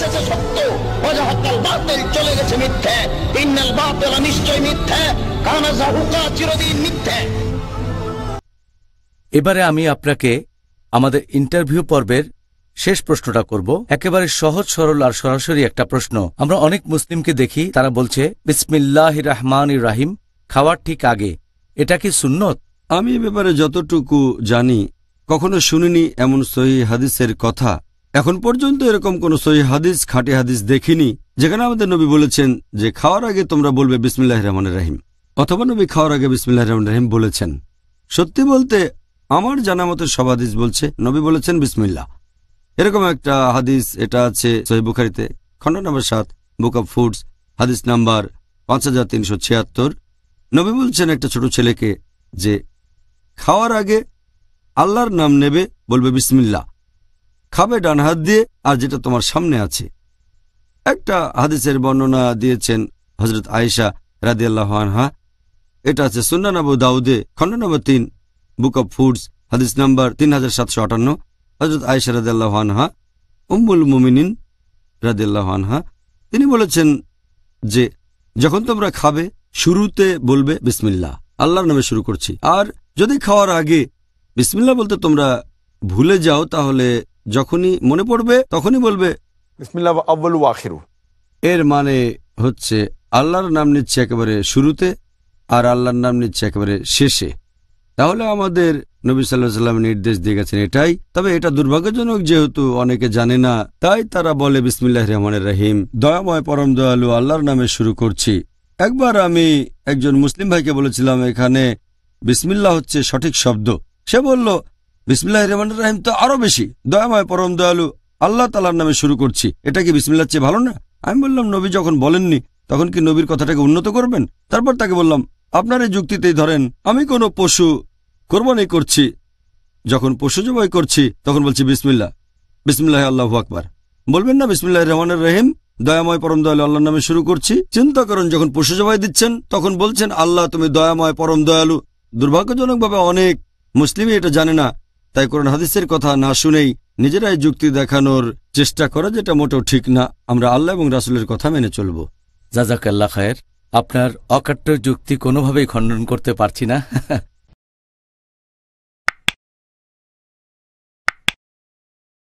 সত্য অজাহাতাল বাতিল চলে গেছে মিথ্যে ইন্নাল বাতিল নিশ্চয় মিথ্যে কানা জাহুকা চিরদিন মিথ্যে এবারে আমি আপনাকে আমাদের ইন্টারভিউ পর্বের শেষ প্রশ্নটা করব একেবারে সহজ সরল আর সরাসরি একটা প্রশ্ন আমরা অনেক মুসলিমকে দেখি তারা বলছে বিসমিল্লাহ রহমান রাহিম খাওয়ার ঠিক আগে এটা কি সুন্নত আমি এ ব্যাপারে যতটুকু জানি কখনো শুনিনি এমন সহি হাদিসের কথা এখন পর্যন্ত এরকম কোন সহি হাদিস খাঁটি হাদিস দেখিনি যেখানে আমাদের নবী বলেছেন যে খাওয়ার আগে তোমরা বলবে বিসমিল্লাহ রহমান রাহিম অথবা নবী খাওয়ার আগে বিসমিল্লাহ রহমান রাহিম বলেছেন সত্যি বলতে আমার জানা মতো সব হাদিস বলছে নবী বলেছেন বিসমিল্লা এরকম একটা হাদিস এটা আছে সহি বুখারিতে খন্ড নম্বর সাত বুক অব ফুডস হাদিস নাম্বার পাঁচ হাজার তিনশো ছিয়াত্তর নবী বলছেন একটা ছোট ছেলেকে যে খাওয়ার আগে আল্লাহর নাম নেবে বলবে বিসমিল্লা খাবে ডান হাত দিয়ে আর যেটা তোমার সামনে আছে একটা হাদিসের বর্ণনা দিয়েছেন হজরত আয়েশা রাদিয়াল্লাহ আনহা এটা আছে সুন্নান দাউদে খণ্ড নম্বর তিন বুক অব ফুডস হাদিস নম্বর তিন হাজার সাতশো আটান্ন হজরত আয়েশা রাদিয়াল্লাহ আনহা উম্মুল মুমিনিন রাদিয়াল্লাহ আনহা তিনি বলেছেন যে যখন তোমরা খাবে শুরুতে বলবে বিসমিল্লা আল্লাহর নামে শুরু করছি আর যদি খাওয়ার আগে বিসমিল্লা বলতে তোমরা ভুলে যাও তাহলে যখনই মনে পড়বে তখনই বলবে এর মানে হচ্ছে আল্লাহর নাম নিচ্ছে একেবারে শুরুতে আর আল্লাহর নাম নিচ্ছে একেবারে শেষে তাহলে আমাদের নবী সাল্লাহ সাল্লাম নির্দেশ দিয়ে গেছেন এটাই তবে এটা দুর্ভাগ্যজনক যেহেতু অনেকে জানে না তাই তারা বলে বিসমিল্লাহ রহমানের রহিম দয়াময় পরম দয়ালু আল্লাহর নামে শুরু করছি একবার আমি একজন মুসলিম ভাইকে বলেছিলাম এখানে বিসমিল্লা হচ্ছে সঠিক শব্দ সে বলল বিসমিল্লাহ রহমান রাহিম তো আরো বেশি দয়াময় পরম দয়ালু আল্লাহ তালার নামে শুরু করছি এটা কি বিসমিল্লার চেয়ে ভালো না আমি বললাম নবী যখন বলেননি তখন কি নবীর কথাটাকে উন্নত করবেন তারপর তাকে বললাম আপনার এই যুক্তিতেই ধরেন আমি কোনো পশু কোরবানি করছি যখন পশু জবাই করছি তখন বলছি বিসমিল্লা বিসমিল্লাহ আল্লাহ আকবার বলবেন না বিসমিল্লাহ রহমানের রহিম দয়াময় পরম দয়ালু আল্লাহর নামে শুরু করছি চিন্তা করুন যখন পশু জবাই দিচ্ছেন তখন বলছেন আল্লাহ তুমি দয়াময় পরম দয়ালু দুর্ভাগ্যজনকভাবে অনেক মুসলিমই এটা জানে না তাই কোরআন হাদিসের কথা না শুনেই নিজেরাই যুক্তি দেখানোর চেষ্টা করা যেটা মোটেও ঠিক না আমরা আল্লাহ এবং রাসুলের কথা মেনে চলব জাজাকাল্লা খায়ের আপনার অকাট্য যুক্তি কোনোভাবেই খণ্ডন করতে পারছি না